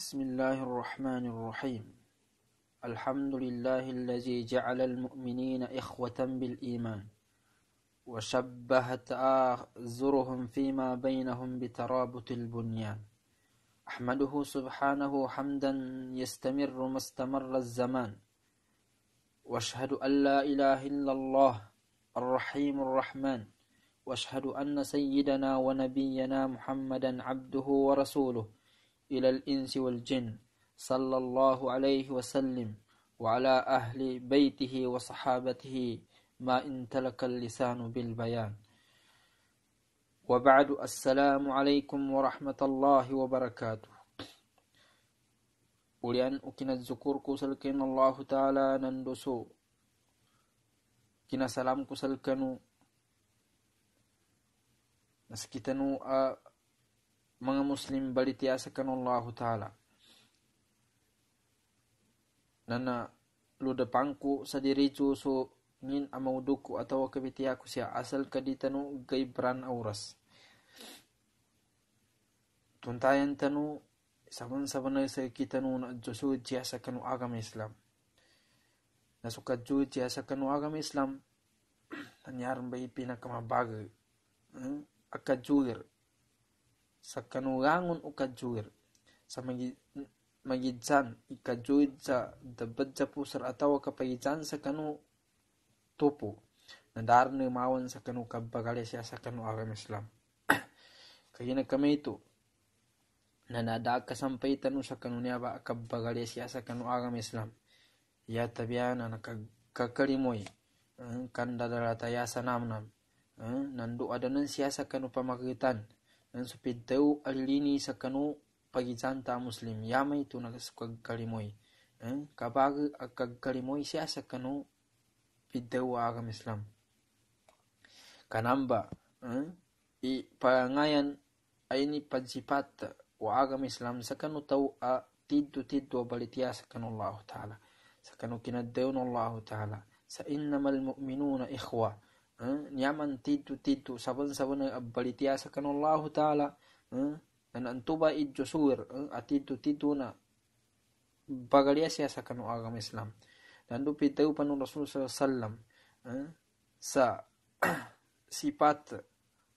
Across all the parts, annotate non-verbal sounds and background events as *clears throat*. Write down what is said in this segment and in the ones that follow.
بسم الله الرحمن الرحيم الحمد لله الذي جعل المؤمنين إخوة بالإيمان وشبه تآزرهم فيما بينهم بترابط البنيان أحمده سبحانه حمدا يستمر ما استمر الزمان واشهد أن لا إله إلا الله الرحيم الرحمن واشهد أن سيدنا ونبينا محمدا عبده ورسوله إلى الإنس والجن صلى الله عليه وسلم وعلى أهل بيته وصحابته ما إن تلك اللسان بالبيان وبعد السلام عليكم ورحمة الله وبركاته ولأن أكن الذكور كسلكن الله تعالى نندسو كنا سلام كنو نسكتنو أه mga Muslim balitiasakan Allah Ta'ala. Nana ludapangku sadiri cu so ngin amauduku atau kebitiaku siya asal kaditanu gaibran auras. Tuntayan tanu saban saban sa kita nu na josu jiasa kanu agam Islam. Nasukat ju jiasa kanu agam Islam. *clears throat* Tanyar mbai pina kama bagu. Hmm? sakanulangon ukajuir sa magi, magidzan sa dabad sa pusar atawa kapagidzan sa kanu tupo nadarno mawon sa kanu kabagali siya sa kanu agam Islam *clears throat* kaya kami ito na nadaag kasampaitan sa kanu niya ba kabagali siya sa kanu agam Islam ya tabiya na eh, kanda kan dadalataya sa namnam eh, nandu adanan siya sa kanu pamakitan Însă pe alini sakanu pagi că muslim, pagizanta muslim. Iamai tu na kalimoi. Kapag eh? kalimoi siya sa ka no pidaw agam Islam. Kanamba. Eh? I pangayan ay ni padzipat o agam Islam sakanu tau a tiddu tiddu balitia sakanu Allah Ta'ala. Sa kanu kinaddew Allah Ta'ala. Sa innamal mu'minuna ikhwa nyaman titu titu sabun sabun balitiasakan Allah taala dan antuba ijjo suwir atitu titu na bagalia siasakan agama Islam dan dupi teu panu Rasul sallam sa sifat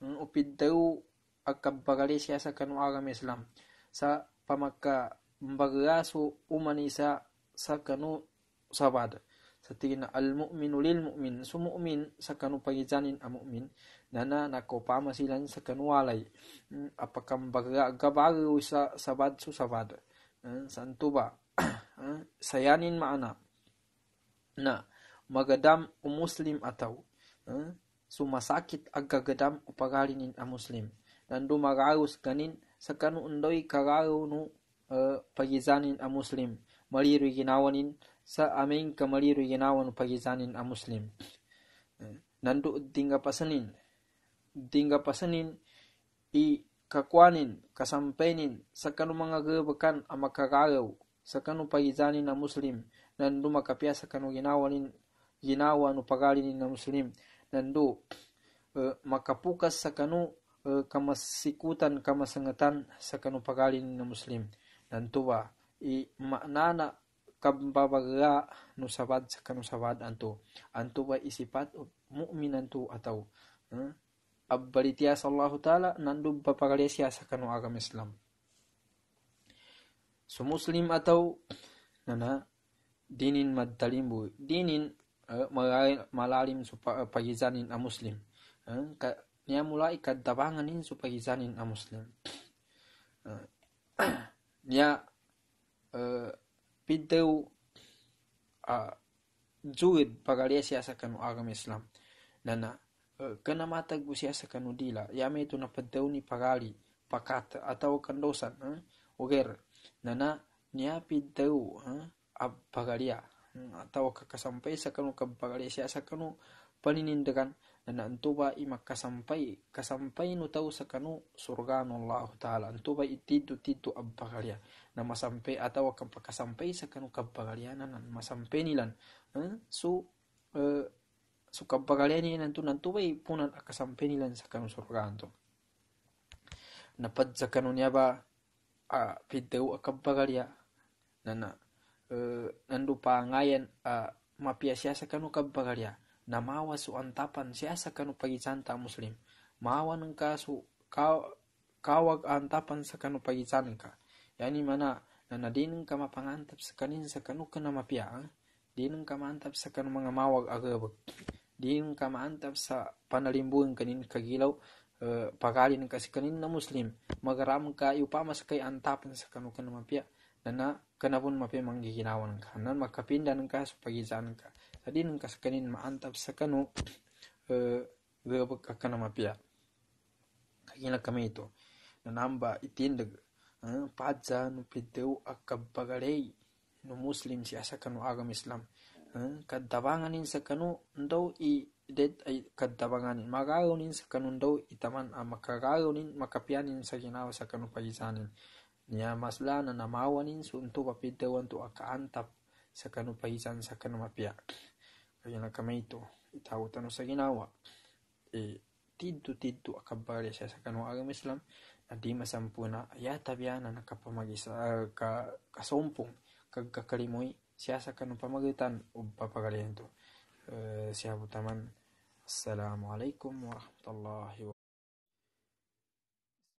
upid teu akan bagalia siasakan agama Islam sa pamaka mbagasu umanisa sakanu sabad satina al mu'minu lil mu'min su mu'min sakanu pagijanin a mu'min nana nako pamasilan sakanu walai hmm, apakam baga gabaru sa sabad su sabad hmm, santuba *clears throat* hmm, sayanin ma'ana na magadam u muslim atau sumasakit gadam upagalinin a muslim dan dumararus ganin sakanu undoi kararunu uh, eh, pagizanin a muslim mali ginawanin sa aming kamaliru yinawan pagizanin a muslim. Nandu dinga pasanin. Dinga pasanin i kakwanin kasampainin kanu mga gabakan ama sa kanu pagizanin na muslim nandu makapias sakanu ginawanin ginawa no pagalinin na muslim nandu uh, makapukas sakanu uh, kamasikutan kamasangatan sakanu pagalinin na muslim nantuwa i maknana kababaga nusabad sa kanusabad anto anto wa isipat mu'min anto atau hmm? Eh, abbalitia sallahu taala nandu papagalesia sa kanu agam Islam so muslim atau nana dinin madtalimbu dinin uh, malalim supaya uh, eh, pagizanin a muslim uh, ka, niya mulai kadabanganin supaya gizanin a muslim uh, niya uh, pintu a juid pagalia siasa kanu agama Islam nana eh, kena mata gu siasa kanu dila yame itu na pintu pagali pakat atau kandosan ha eh, oger nana nia pintu ha eh, ab pagalia atau kakasampai sakanu ke pagalia siasa kanu paninindakan dengan dan antuba ima kasampai ka sampai nu tau sakanu surga Allah taala antuba ititu titu abbagalia nama sampai atau ka kasampai sampai sakanu kabbagalia nan ma sampai nilan su e, su kabbagalia ni nantu ba punan akka sampai nilan sakanu surga antu napad sakanu nyaba a pideu akabbagalia nana e, nandu pangayan a mapiasiasa kanu kabbagalia na mawa su antapan siasa kanu pagicanta muslim. Mawan ka su kaw, kawag antapan sa kanu pagicanka. Yani mana na dineng eh? ka mapangantap sa kanin sa kanu ka na mapia. Dineng ka maantap sa kanu mga mawag agabag. Dineng ka maantap sa panalimbuin kanin kagilaw uh, eh, pagalin ka sa kanin na muslim. Magaram ka iupama sa kay antapan sa kanu ka na mapia. Na na kanapun mapi manggiginawan ka. Nan makapindan ka sa pagicanka hadinun kasakanin ma'antab sakanu e, gaba kakana mapiya kakina kami ito na namba itindag e, paja nu piddeu akabbagarei nu muslim si asakanu agam islam e, kaddabanganin sakanu ndau i det ay kaddabanganin magaganin sakanu ndau itaman amakagaganin makapianin sakinaw sakanu pagisanin niya masla na namawanin suntu papiddeu antu akaantap sakanu pagisan sakanu mapia yang nakamayto itu sa ginawa e tiddu tidu akabari siya sa kanong agam Islam na di masampu na ayata biya na nakapamagisa uh, ka, kasumpong kagkakalimoy siya sa kanong pamagitan o papagaliento uh, siya butaman Assalamualaikum warahmatullahi wabarakatuh